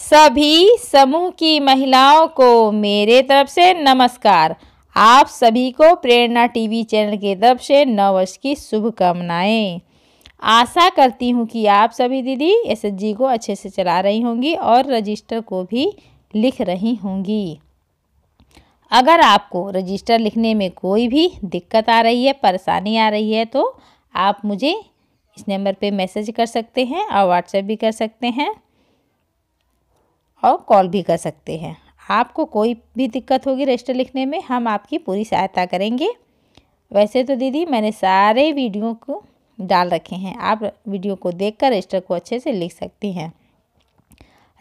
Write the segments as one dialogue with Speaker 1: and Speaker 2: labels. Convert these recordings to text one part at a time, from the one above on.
Speaker 1: सभी समूह की महिलाओं को मेरे तरफ से नमस्कार आप सभी को प्रेरणा टीवी चैनल के तरफ से नव वर्ष की शुभकामनाएँ आशा करती हूँ कि आप सभी दीदी जी को अच्छे से चला रही होंगी और रजिस्टर को भी लिख रही होंगी अगर आपको रजिस्टर लिखने में कोई भी दिक्कत आ रही है परेशानी आ रही है तो आप मुझे इस नंबर पे मैसेज कर सकते हैं और व्हाट्सएप भी कर सकते हैं और कॉल भी कर सकते हैं आपको कोई भी दिक्कत होगी रजिस्टर लिखने में हम आपकी पूरी सहायता करेंगे वैसे तो दीदी मैंने सारे वीडियो को डाल रखे हैं आप वीडियो को देखकर रजिस्टर को अच्छे से लिख सकती हैं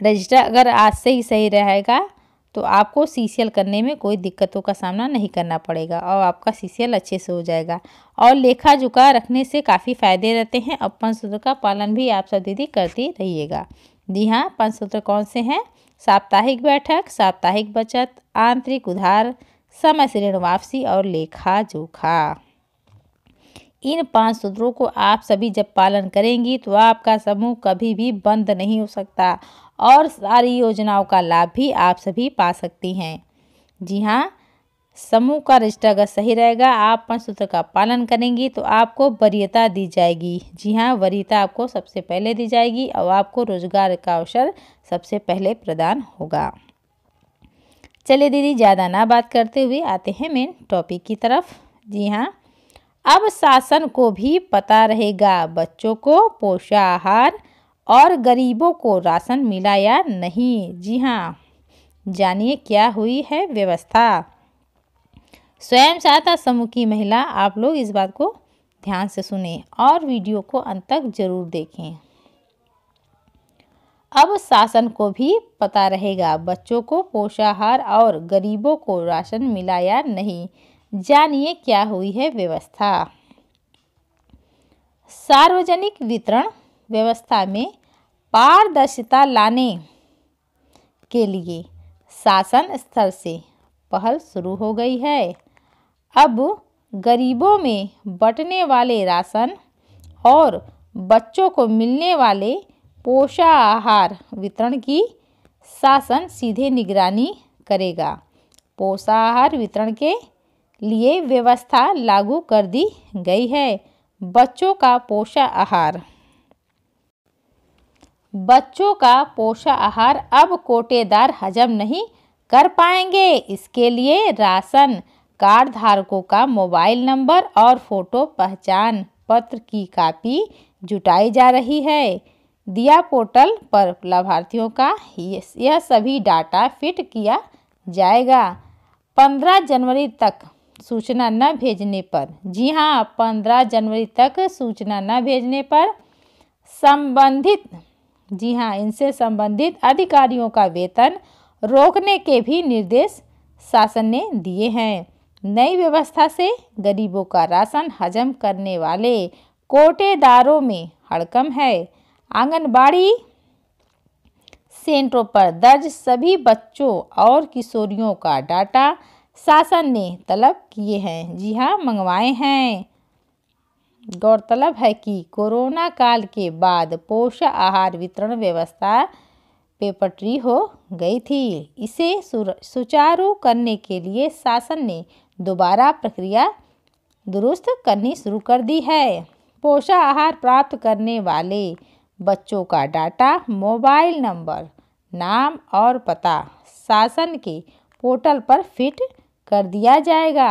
Speaker 1: रजिस्टर अगर आज से ही सही रहेगा तो आपको सी करने में कोई दिक्कतों का सामना नहीं करना पड़ेगा और आपका सी अच्छे से हो जाएगा और लेखा जुका रखने से काफ़ी फ़ायदे रहते हैं और पंच सूत्र का पालन भी आप सब दीदी करती रहिएगा जी हाँ पाँच सूत्र कौन से हैं साप्ताहिक बैठक साप्ताहिक बचत आंतरिक उधार समय से ऋण वापसी और लेखा जोखा इन पांच सूत्रों को आप सभी जब पालन करेंगी तो आपका समूह कभी भी बंद नहीं हो सकता और सारी योजनाओं का लाभ भी आप सभी पा सकती हैं जी हाँ समूह का रिश्ता अगर सही रहेगा आप पंच सूत्र का पालन करेंगी तो आपको वरीयता दी जाएगी जी हाँ वरीयता आपको सबसे पहले दी जाएगी और आपको रोजगार का अवसर सबसे पहले प्रदान होगा चलिए दीदी ज़्यादा ना बात करते हुए आते हैं मेन टॉपिक की तरफ जी हाँ अब शासन को भी पता रहेगा बच्चों को पोषाहार और गरीबों को राशन मिला या नहीं जी हाँ जानिए क्या हुई है व्यवस्था स्वयं सहायता समूह की महिला आप लोग इस बात को ध्यान से सुने और वीडियो को अंत तक जरूर देखें अब शासन को भी पता रहेगा बच्चों को पोषाहार और गरीबों को राशन मिला या नहीं जानिए क्या हुई है व्यवस्था सार्वजनिक वितरण व्यवस्था में पारदर्शिता लाने के लिए शासन स्तर से पहल शुरू हो गई है अब गरीबों में बटने वाले राशन और बच्चों को मिलने वाले पोषाहार वितरण की शासन सीधे निगरानी करेगा पोषाहार वितरण के लिए व्यवस्था लागू कर दी गई है बच्चों का आहार बच्चों का आहार अब कोटेदार हजम नहीं कर पाएंगे इसके लिए राशन कार्ड धारकों का मोबाइल नंबर और फोटो पहचान पत्र की कापी जुटाई जा रही है दिया पोर्टल पर लाभार्थियों का यह सभी डाटा फिट किया जाएगा पंद्रह जनवरी तक सूचना न भेजने पर जी हाँ पंद्रह जनवरी तक सूचना न भेजने पर संबंधित जी हाँ इनसे संबंधित अधिकारियों का वेतन रोकने के भी निर्देश शासन ने दिए हैं नई व्यवस्था से गरीबों का राशन हजम करने वाले कोटेदारों में हड़कम है आंगनबाड़ी सेंटरों पर दर्ज सभी बच्चों और किशोरियों का डाटा शासन ने तलब किए हैं जी हाँ मंगवाए हैं गौरतलब है कि कोरोना काल के बाद पोषक आहार वितरण व्यवस्था पेपटरी हो गई थी इसे सुचारू करने के लिए शासन ने दोबारा प्रक्रिया दुरुस्त करनी शुरू कर दी है पोषा आहार प्राप्त करने वाले बच्चों का डाटा मोबाइल नंबर नाम और पता शासन के पोर्टल पर फिट कर दिया जाएगा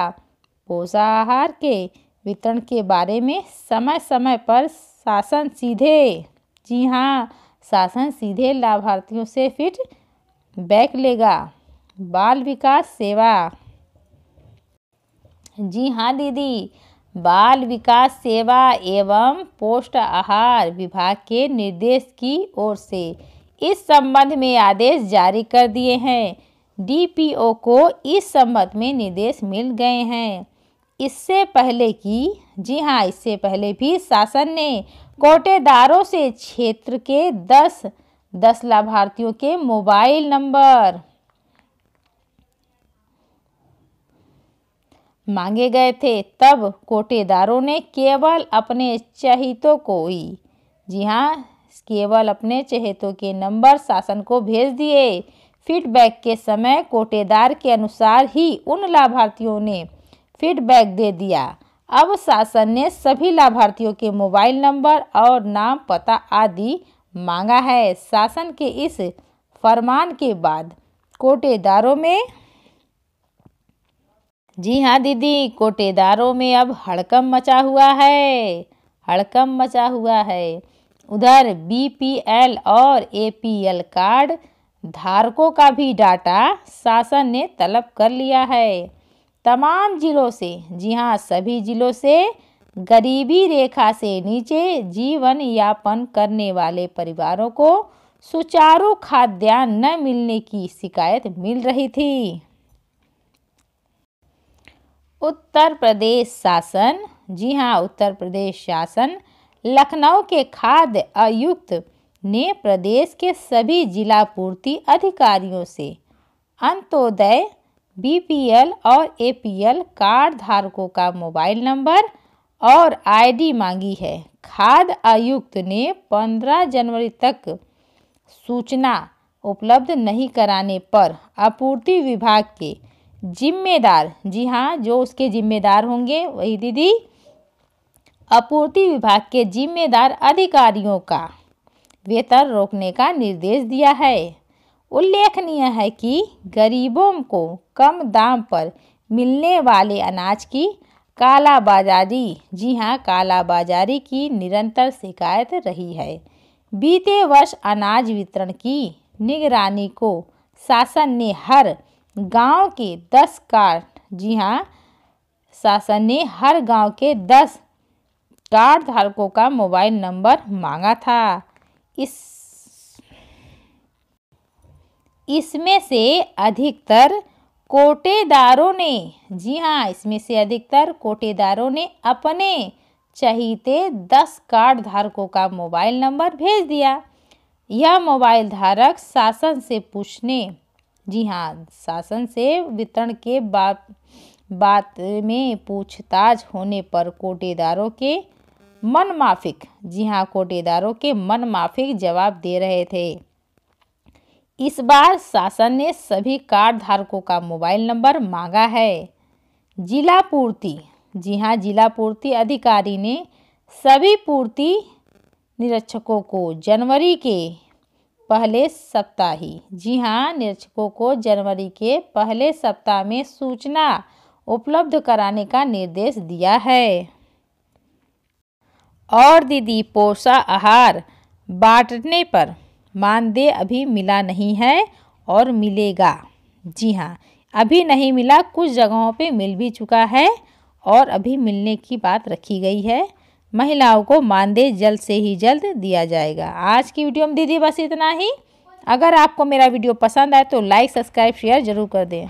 Speaker 1: पोषाहार के वितरण के बारे में समय समय पर शासन सीधे जी हाँ शासन सीधे लाभार्थियों से फिट बैक लेगा बाल विकास सेवा जी हाँ दीदी बाल विकास सेवा एवं पोस्ट आहार विभाग के निर्देश की ओर से इस संबंध में आदेश जारी कर दिए हैं डीपीओ को इस संबंध में निर्देश मिल गए हैं इससे पहले कि जी हाँ इससे पहले भी शासन ने कोटेदारों से क्षेत्र के दस दस लाभार्थियों के मोबाइल नंबर मांगे गए थे तब कोटेदारों ने केवल अपने चहितों को ही जी हाँ केवल अपने चहेतों के नंबर शासन को भेज दिए फीडबैक के समय कोटेदार के अनुसार ही उन लाभार्थियों ने फीडबैक दे दिया अब शासन ने सभी लाभार्थियों के मोबाइल नंबर और नाम पता आदि मांगा है शासन के इस फरमान के बाद कोटेदारों में जी हाँ दीदी कोटेदारों में अब हड़कम मचा हुआ है हड़कम मचा हुआ है उधर बीपीएल और एपीएल कार्ड धारकों का भी डाटा शासन ने तलब कर लिया है तमाम जिलों से जी हाँ सभी जिलों से गरीबी रेखा से नीचे जीवन यापन करने वाले परिवारों को सुचारू खाद्यान्न न मिलने की शिकायत मिल रही थी उत्तर प्रदेश शासन जी हाँ उत्तर प्रदेश शासन लखनऊ के खाद्य आयुक्त ने प्रदेश के सभी जिला पूर्ति अधिकारियों से अंत्योदय बीपीएल और एपीएल कार्ड धारकों का मोबाइल नंबर और आईडी मांगी है खाद्य आयुक्त ने 15 जनवरी तक सूचना उपलब्ध नहीं कराने पर आपूर्ति विभाग के जिम्मेदार जी हाँ जो उसके जिम्मेदार होंगे वही दीदी आपूर्ति विभाग के जिम्मेदार अधिकारियों का वेतन रोकने का निर्देश दिया है उल्लेखनीय है कि गरीबों को कम दाम पर मिलने वाले अनाज की कालाबाजारी जी हाँ कालाबाजारी की निरंतर शिकायत रही है बीते वर्ष अनाज वितरण की निगरानी को शासन ने हर गांव के दस कार्ड जी हाँ शासन ने हर गांव के दस कार्ड धारकों का मोबाइल नंबर मांगा था इस इसमें से अधिकतर कोटेदारों ने जी हाँ इसमें से अधिकतर कोटेदारों ने अपने चहीते दस कार्ड धारकों का मोबाइल नंबर भेज दिया यह मोबाइल धारक शासन से पूछने जी हाँ शासन से वितरण के बाद बात में पूछताछ होने पर कोटेदारों के मन माफिक जी हाँ कोटेदारों के मन माफिक जवाब दे रहे थे इस बार शासन ने सभी कार्ड धारकों का मोबाइल नंबर मांगा है जिला पूर्ति जी हाँ जिला पूर्ति अधिकारी ने सभी पूर्ति निरीक्षकों को जनवरी के पहले सप्ताह ही जी हाँ निरीक्षकों को जनवरी के पहले सप्ताह में सूचना उपलब्ध कराने का निर्देश दिया है और दीदी पोषा आहार बांटने पर मानदेय अभी मिला नहीं है और मिलेगा जी हाँ अभी नहीं मिला कुछ जगहों पे मिल भी चुका है और अभी मिलने की बात रखी गई है महिलाओं को मानदेय जल्द से ही जल्द दिया जाएगा आज की वीडियो में दीदी बस इतना ही अगर आपको मेरा वीडियो पसंद आए तो लाइक सब्सक्राइब शेयर जरूर कर दें